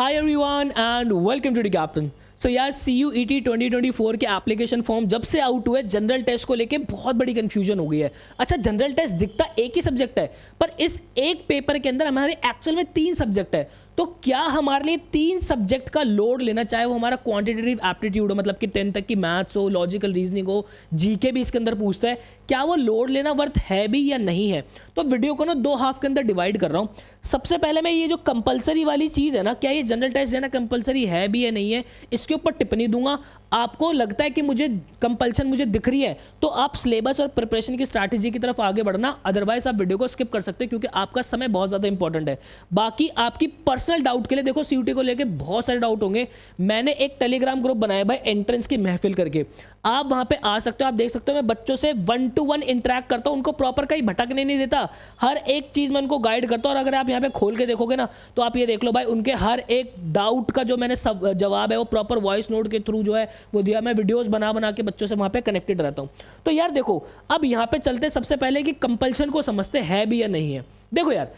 hi everyone and welcome to the captain so यार C U E T twenty twenty four के application form जब से out हुए general test को लेके बहुत बड़ी कन्फ्यूजन हो गई है अच्छा जनरल टेस्ट दिखता एक ही सब्जेक्ट है पर इस एक पेपर के अंदर हमारे एक्चुअल में तीन सब्जेक्ट है तो क्या हमारे लिए तीन सब्जेक्ट का लोड लेना चाहे वो हमारा क्वांटिटेटिव एप्टीट्यूड हो मतलब कि टेंथ तक की मैथ्स हो लॉजिकल रीजनिंग हो जीके भी इसके अंदर पूछता है क्या वो लोड लेना वर्थ है भी या नहीं है तो वीडियो को ना दो हाफ के अंदर डिवाइड कर रहा हूँ सबसे पहले मैं ये जो कंपलसरी वाली चीज़ है ना क्या ये जनरल टेस्ट देना कंपलसरी है भी या नहीं है इसके ऊपर टिप्पणी दूंगा आपको लगता है कि मुझे कंपल्शन मुझे दिख रही है तो आप सिलेबस और प्रिपरेशन की स्ट्रैटेजी की तरफ आगे बढ़ना अदरवाइज आप वीडियो को स्किप कर सकते हो क्योंकि आपका समय बहुत ज़्यादा इंपॉर्टेंट है बाकी आपकी पर्सनल डाउट के लिए देखो सी को लेकर बहुत सारे डाउट होंगे मैंने एक टेलीग्राम ग्रुप बनाया भाई एंट्रेंस की महफिल करके आप वहां पे आ सकते हो आप देख सकते हो मैं बच्चों से वन टू वन इंटरेक्ट करता हूँ उनको प्रॉपर कहीं भटकने नहीं देता हर एक चीज़ मैं उनको गाइड करता हूँ और अगर आप यहाँ पे खोल के देखोगे ना तो आप ये देख लो भाई उनके हर एक डाउट का जो मैंने सब जवाब है वो प्रॉपर वॉइस नोट के थ्रू जो है वो दिया मैं वीडियोज़ बना बना के बच्चों से वहां पर कनेक्टेड रहता हूँ तो यार देखो अब यहाँ पर चलते सबसे पहले कि कंपल्शन को समझते हैं भी या नहीं है देखो यार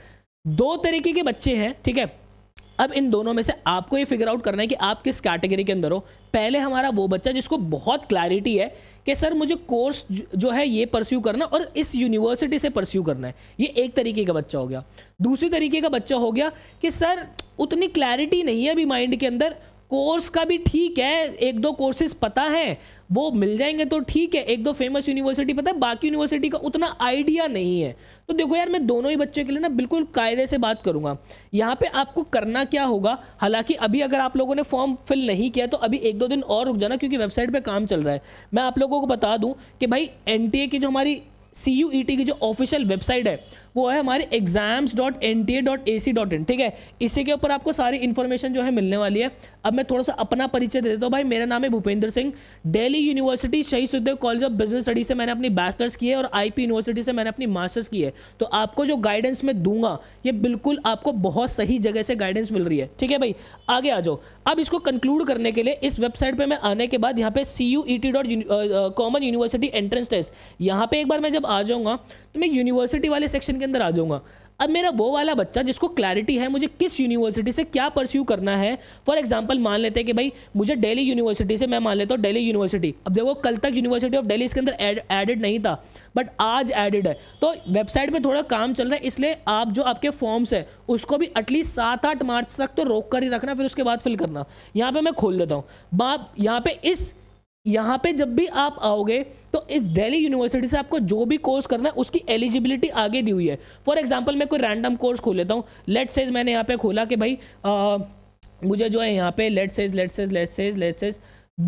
दो तरीके के बच्चे हैं ठीक है अब इन दोनों में से आपको ये फिगर आउट करना है कि आप किस कैटेगरी के अंदर हो पहले हमारा वो बच्चा जिसको बहुत क्लैरिटी है कि सर मुझे कोर्स जो है ये परस्यू करना और इस यूनिवर्सिटी से परस्यू करना है ये एक तरीके का बच्चा हो गया दूसरी तरीके का बच्चा हो गया कि सर उतनी क्लैरिटी नहीं है अभी माइंड के अंदर कोर्स का भी ठीक है एक दो कोर्सेज पता है वो मिल जाएंगे तो ठीक है एक दो फेमस यूनिवर्सिटी पता है बाकी यूनिवर्सिटी का उतना आइडिया नहीं है तो देखो यार मैं दोनों ही बच्चों के लिए ना बिल्कुल कायदे से बात करूंगा यहाँ पे आपको करना क्या होगा हालांकि अभी अगर आप लोगों ने फॉर्म फिल नहीं किया तो अभी एक दो दिन और रुक जाना क्योंकि वेबसाइट पर काम चल रहा है मैं आप लोगों को बता दूँ कि भाई एन की जो हमारी सी e की जो ऑफिशियल वेबसाइट है वो है हमारे exams dot N T A dot A C dot in ठीक है इसी के ऊपर आपको सारी इन्फॉर्मेशन जो है मिलने वाली है अब मैं थोड़ा सा अपना परिचय दे देता हूँ भाई मेरा नाम है Bhupendra Singh Delhi university Shaheed Sukhdev college of business study से मैंने अपनी बैचलर्स की है और आई पी यूनिवर्सिटी से मैंने अपनी मास्टर्स की है तो आपको जो गाइडेंस मैं दूंगा ये बिल्कुल आपको बहुत सही जगह से गाइडेंस मिल रही है ठीक है भाई आगे आ जाओ अब इसको कंक्लूड करने के लिए इस वेबसाइट पर मैं आने के बाद यहाँ पे C U E T dot common university entrance test यहाँ पे एक बार मैं जब आ जाऊँगा तो मैं यूनिवर्सिटी वाले सेक्शन के अंदर आ जाऊंगा अब मेरा वो वाला बच्चा जिसको क्लैरिटी है मुझे किस यूनिवर्सिटी से क्या परस्यू करना है फॉर एग्जाम्पल मान लेते हैं कि भाई मुझे डेली यूनिवर्सिटी से मैं मान लेता हूँ डेली यूनिवर्सिटी अब देखो कल तक यूनिवर्सिटी ऑफ डेली इसके अंदर एडेड नहीं था बट आज एडेड है तो वेबसाइट पर थोड़ा काम चल रहा है इसलिए आप जो आपके फॉर्म्स है उसको भी एटलीस्ट सात आठ मार्च तक तो रोक कर ही रखना फिर उसके बाद फिल करना यहाँ पर मैं खोल देता हूँ बाप यहाँ पे इस यहाँ पे जब भी आप आओगे तो इस दिल्ली यूनिवर्सिटी से आपको जो भी कोर्स करना है उसकी एलिजिबिलिटी आगे दी हुई है फॉर एग्जाम्पल मैं कोई रैंडम कोर्स खोल लेता हूँ लेट सेज मैंने यहाँ पे खोला कि भाई आ, मुझे जो है यहाँ पे let's say let's say let's say let's say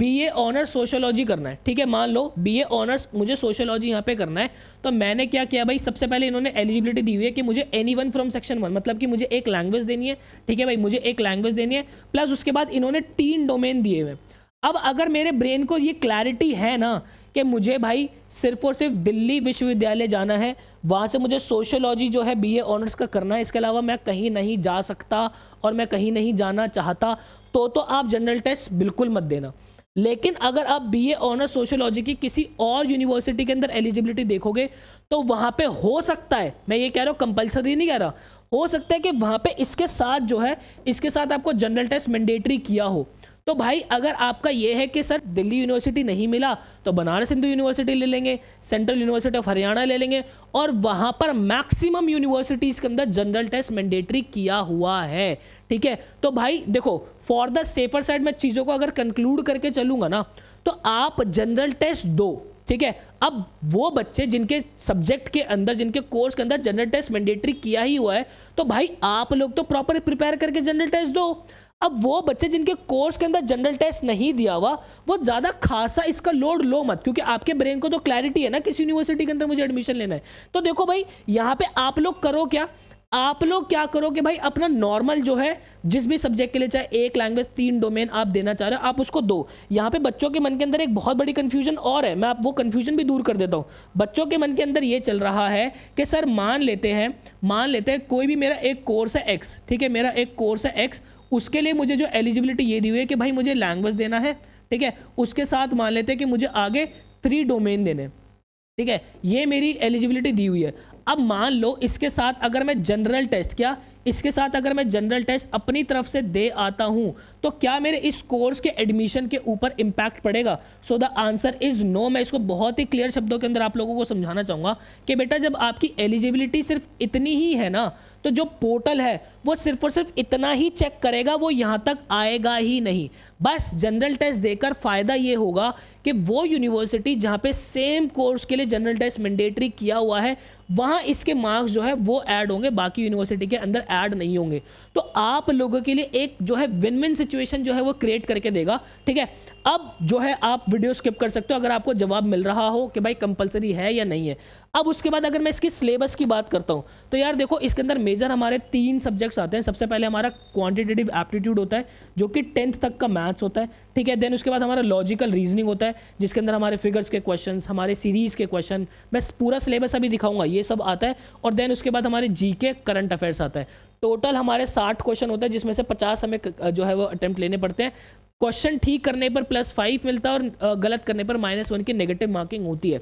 B A honours sociology करना है ठीक है मान लो बी ए ऑनर्स मुझे सोशोलॉजी यहाँ पे करना है तो मैंने क्या किया भाई सबसे पहले इन्होंने एलिजिबिलिटी दी हुई है कि मुझे any one from section one मतलब कि मुझे एक लैंग्वेज देनी है ठीक है भाई मुझे एक लैंग्वेज देनी है प्लस उसके बाद इन्होंने तीन डोमेन दिए हुए हैं अब अगर मेरे ब्रेन को ये क्लैरिटी है ना कि मुझे भाई सिर्फ और सिर्फ दिल्ली विश्वविद्यालय जाना है वहाँ से मुझे सोशोलॉजी जो है बीए ऑनर्स का करना है इसके अलावा मैं कहीं नहीं जा सकता और मैं कहीं नहीं जाना चाहता तो तो आप जनरल टेस्ट बिल्कुल मत देना लेकिन अगर आप बीए ऑनर्स सोशोलॉजी की किसी और यूनिवर्सिटी के अंदर एलिजिबिलिटी देखोगे तो वहाँ पर हो सकता है मैं ये कह रहा हूँ कंपल्सरी नहीं कह रहा हो सकता है कि वहाँ पर इसके साथ जो है इसके साथ आपको जनरल टेस्ट मैंडेटरी किया हो तो भाई अगर आपका यह है कि सर दिल्ली यूनिवर्सिटी नहीं मिला तो बनारस हिंदू यूनिवर्सिटी ले लेंगे सेंट्रल यूनिवर्सिटी ऑफ हरियाणा ले लेंगे और वहां पर मैक्सिमम यूनिवर्सिटीज़ के अंदर जनरल टेस्ट मैंडेटरी किया हुआ है ठीक है तो भाई देखो फॉर द सेफर साइड में चीज़ों को अगर कंक्लूड करके चलूंगा ना तो आप जनरल टेस्ट दो ठीक है अब वो बच्चे जिनके सब्जेक्ट के अंदर जिनके कोर्स के अंदर जनरल टेस्ट मैंडेटरी किया ही हुआ है तो भाई आप लोग तो प्रॉपर प्रिपेयर करके जनरल टेस्ट दो अब वो बच्चे जिनके कोर्स के अंदर जनरल टेस्ट नहीं दिया हुआ वो ज़्यादा खासा इसका लोड लो मत क्योंकि आपके ब्रेन को तो क्लैरिटी है ना किस यूनिवर्सिटी के अंदर मुझे एडमिशन लेना है तो देखो भाई यहाँ पे आप लोग करो क्या आप लोग क्या करो कि भाई अपना नॉर्मल जो है जिस भी सब्जेक्ट के लिए चाहे एक लैंग्वेज तीन डोमेन आप देना चाह रहे हो आप उसको दो यहाँ पे बच्चों के मन के अंदर एक बहुत बड़ी कन्फ्यूजन और है मैं आप वो कन्फ्यूजन भी दूर कर देता हूँ बच्चों के मन के अंदर ये चल रहा है कि सर मान लेते हैं मान लेते हैं कोई भी मेरा एक कोर्स है एक्स ठीक है मेरा एक कोर्स है एक्स उसके लिए मुझे जो एलिजिबिलिटी ये दी हुई है कि भाई मुझे लैंग्वेज देना है ठीक है उसके साथ मान लेते हैं कि मुझे आगे थ्री डोमेन देने ठीक है ये मेरी एलिजिबिलिटी दी हुई है अब मान लो इसके साथ अगर मैं जनरल टेस्ट क्या इसके साथ अगर मैं जनरल टेस्ट अपनी तरफ से दे आता हूँ तो क्या मेरे इस कोर्स के एडमिशन के ऊपर इम्पैक्ट पड़ेगा so the answer is no मैं इसको बहुत ही क्लियर शब्दों के अंदर आप लोगों को समझाना चाहूँगा कि बेटा जब आपकी एलिजिबिलिटी सिर्फ इतनी ही है ना तो जो पोर्टल है वो सिर्फ और सिर्फ इतना ही चेक करेगा वो यहाँ तक आएगा ही नहीं बस जनरल टेस्ट देकर फ़ायदा ये होगा कि वो यूनिवर्सिटी जहाँ पे सेम कोर्स के लिए जनरल टेस्ट मैंडेटरी किया हुआ है वहाँ इसके मार्क्स जो है वो ऐड होंगे बाकी यूनिवर्सिटी के अंदर ऐड नहीं होंगे तो आप लोगों के लिए एक जो है विन विन सिचुएशन जो है वो क्रिएट करके देगा ठीक है अब जो है आप वीडियो स्किप कर सकते हो अगर आपको जवाब मिल रहा हो कि भाई कंपलसरी है या नहीं है अब उसके बाद अगर मैं इसकी सिलेबस की बात करता हूँ तो यार देखो इसके अंदर मेजर हमारे तीन सब्जेक्ट्स आते हैं सबसे पहले हमारा क्वांटिटेटिव एप्टीट्यूड होता है जो कि टेंथ तक का मैथ्स होता है ठीक है देन उसके बाद हमारा लॉजिकल रीजनिंग होता है जिसके अंदर हमारे फिगर्स के क्वेश्चन हमारे सीरीज़ के क्वेश्चन मैं पूरा सिलेबस अभी दिखाऊंगा ये सब आता है और देन उसके बाद हमारे जी के करंट अफेयर्स आता है टोटल हमारे साठ क्वेश्चन होता है जिसमें से पचास हमें जो है वो अटैम्प्ट लेने पड़ते हैं क्वेश्चन ठीक करने पर प्लस फाइव मिलता है और गलत करने पर माइनस वन की नेगेटिव मार्किंग होती है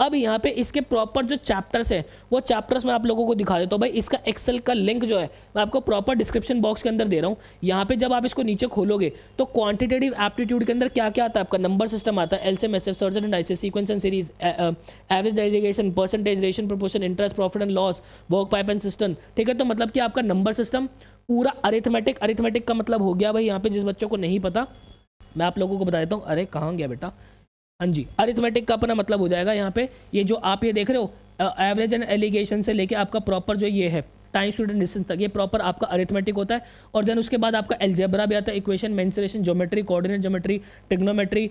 अब यहाँ पे इसके प्रॉपर जो चैप्टर्स है वो चैप्टर्स मैं आप लोगों को दिखा देता हूँ भाई इसका एक्सेल का लिंक जो है मैं आपको प्रॉपर डिस्क्रिप्शन बॉक्स के अंदर दे रहा हूँ यहाँ पे जब आप इसको नीचे खोलोगे तो क्वांटिटेटिव एप्टीट्यूड के अंदर क्या क्या आता है आपका नंबर सिस्टम आता है एल एसएफ सर्जन एंड आईसी sequence and series average alligation percentage रेशन proportion interest profit and loss work pipe and cistern ठीक है तो मतलब कि आपका नंबर सिस्टम पूरा अरिथमेटिक अरिथमेटिक का मतलब हो गया भाई यहाँ पे जिस बच्चों को नहीं पता मैं आप लोगों को बता देता हूँ अरे कहाँ गया बेटा हाँ जी अरिथमेटिक का अपना मतलब हो जाएगा यहाँ पे ये जो आप ये देख रहे हो एवरेज एंड एलिगेशन से लेके आपका प्रॉपर जो ये है टाइम स्टूडेंट डिस्टेंस तक ये प्रॉपर आपका अरिथमेटिक होता है और देन उसके बाद आपका एल्जेब्रा भी आता है equation mensuration geometry coordinate geometry trigonometry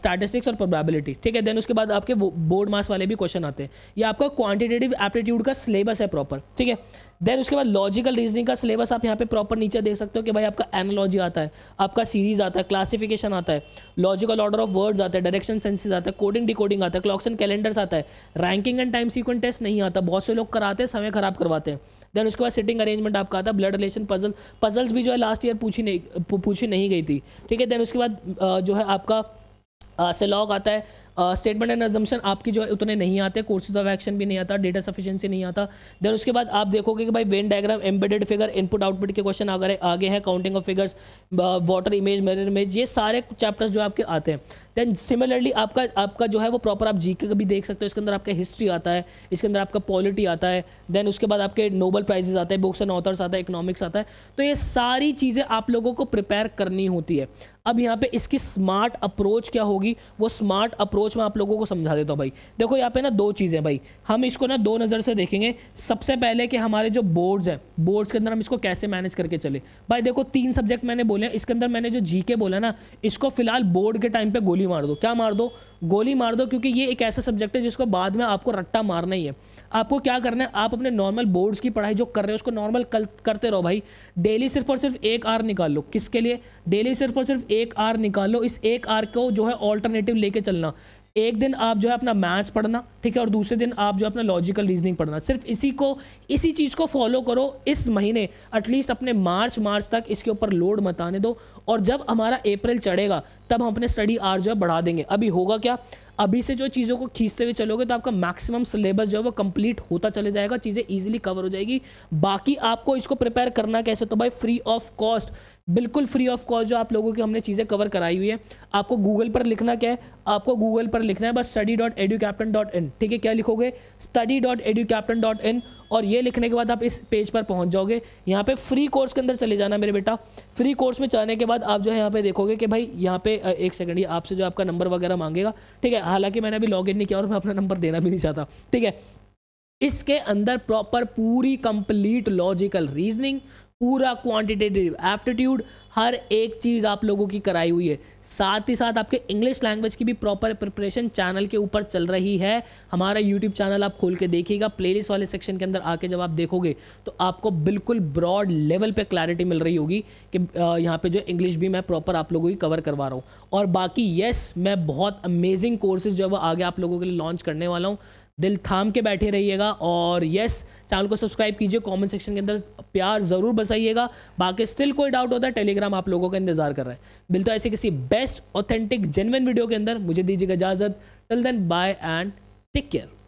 statistics और प्रोबेबिलिटी ठीक है देन उसके बाद आपके बोर्ड मास वाले भी क्वेश्चन आते हैं ये आपका क्वान्टिटेटिव एप्टीट्यूड का सिलेबस है प्रॉपर ठीक है देन उसके बाद लॉजिकल रीजनिंग का सिलेबस आप यहाँ पे प्रॉपर नीचे देख सकते हो कि भाई आपका एनोलॉजी आता है आपका सीरीज आता है क्लासिफिकेशन आता है लॉजिकल ऑर्डर ऑफ वर्ड्स आता है डायरेक्शन सेंसेस आता है कोडिंग डिकोडिंग आता है क्लॉक्स एंड कैलेंडर्स आता है ranking and time sequence test नहीं आता बहुत से लोग कराते हैं समय खराब करवाते हैं देन उसके बाद सिटिंग अरेंजमेंट आपका आता ब्लड रिलेशन पजल पजल्स भी जो है लास्ट ईयर पूछी नहीं पूछी नहीं गई थी ठीक है देन उसके बाद जो है आपका सेलॉग आता है स्टेटमेंट एंड एजम्पन आपकी जो है उतने नहीं आते कोर्सेज ऑफ एक्शन भी नहीं आता डेटा सफिशिएंसी नहीं आता देन उसके बाद आप देखोगे कि भाई Venn diagram embedded figure input output के क्वेश्चन अगर आगे हैं counting of figures water image mirror image ये सारे चैप्टर्स जो आपके आते हैं देन सिमिलरली आपका आपका जो है वो प्रॉपर आप जीके का भी देख सकते हो इसके अंदर आपका हिस्ट्री आता है इसके अंदर आपका पॉलिटी आता है देन उसके बाद आपके नोबल प्राइजेज आते हैं बुक्स एंड ऑथर्स आता है इकोनॉमिक्स आता है तो ये सारी चीज़ें आप लोगों को प्रिपेयर करनी होती है अब यहाँ पे इसकी स्मार्ट अप्रोच क्या होगी वो स्मार्ट अप्रोच मैं आप लोगों को समझा देता हूँ भाई देखो यहाँ पे ना दो चीज़ें भाई हम इसको ना दो नज़र से देखेंगे सबसे पहले कि हमारे जो बोर्ड्स हैं बोर्ड्स के अंदर हम इसको कैसे मैनेज करके चले भाई देखो तीन सब्जेक्ट मैंने बोले इसके अंदर मैंने जो जी बोला ना इसको फिलहाल बोर्ड के टाइम पर गोली गोली मार दो क्या मार दो गोली मार दो क्योंकि ये एक ऐसा सब्जेक्ट है जिसको बाद में आपको रट्टा मारना ही है आपको क्या करना है आप अपने नॉर्मल बोर्ड्स की पढ़ाई जो कर रहे हो उसको नॉर्मल करते रहो भाई डेली सिर्फ और सिर्फ एक आर निकाल लो किसके लिए डेली सिर्फ और सिर्फ एक आर निकाल लो इस एक आर को जो है ऑल्टरनेटिव लेके चलना एक दिन आप जो है अपना मैथ्स पढ़ना ठीक है और दूसरे दिन आप जो है अपना लॉजिकल रीजनिंग पढ़ना सिर्फ इसी को इसी चीज़ को फॉलो करो इस महीने एटलीस्ट अपने मार्च मार्च तक इसके ऊपर लोड मत आने दो और जब हमारा अप्रैल चढ़ेगा तब हम अपने स्टडी आर जो है बढ़ा देंगे अभी होगा क्या अभी से जो चीज़ों को खींचते हुए चलोगे तो आपका मैक्सिमम सिलेबस जो है वो कंप्लीट होता चले जाएगा चीज़ें ईजिली कवर हो जाएगी बाकी आपको इसको प्रिपेयर करना कैसे तो भाई फ्री ऑफ कॉस्ट बिल्कुल फ्री ऑफ कॉस्ट जो आप लोगों की हमने चीज़ें कवर कराई हुई है आपको गूगल पर लिखना क्या है आपको गूगल पर लिखना है बस study dot edu captain dot in ठीक है क्या लिखोगे study dot edu captain dot in और ये लिखने के बाद आप इस पेज पर पहुंच जाओगे यहाँ पे फ्री कोर्स के अंदर चले जाना मेरे बेटा फ्री कोर्स में जाने के बाद आप जो है यहाँ पे देखोगे कि भाई यहाँ पे एक सेकंड ये आपसे जो आपका नंबर वगैरह मांगेगा ठीक है हालांकि मैंने अभी लॉग नहीं किया और मैं अपना नंबर देना भी नहीं चाहता ठीक है इसके अंदर प्रॉपर पूरी कंप्लीट लॉजिकल रीजनिंग पूरा क्वांटिटेटिव एप्टीट्यूड हर एक चीज़ आप लोगों की कराई हुई है साथ ही साथ आपके इंग्लिश लैंग्वेज की भी प्रॉपर प्रिपरेशन चैनल के ऊपर चल रही है हमारा यूट्यूब चैनल आप खोल के देखिएगा प्लेलिस्ट वाले सेक्शन के अंदर आके जब आप देखोगे तो आपको बिल्कुल ब्रॉड लेवल पे क्लैरिटी मिल रही होगी कि यहाँ पे जो इंग्लिश भी मैं प्रॉपर आप लोगों की कवर करवा रहा हूँ और बाकी येस मैं बहुत अमेजिंग कोर्सेज जो है वो आगे आप लोगों के लिए लॉन्च करने वाला हूँ दिल थाम के बैठे रहिएगा और यस चैनल को सब्सक्राइब कीजिए कमेंट सेक्शन के अंदर प्यार ज़रूर बसाइएगा बाकी स्टिल कोई डाउट होता है टेलीग्राम आप लोगों का इंतजार कर रहा है बिल तो ऐसे किसी बेस्ट ऑथेंटिक जेनविन वीडियो के अंदर मुझे दीजिएगा इजाज़त till then bye and take care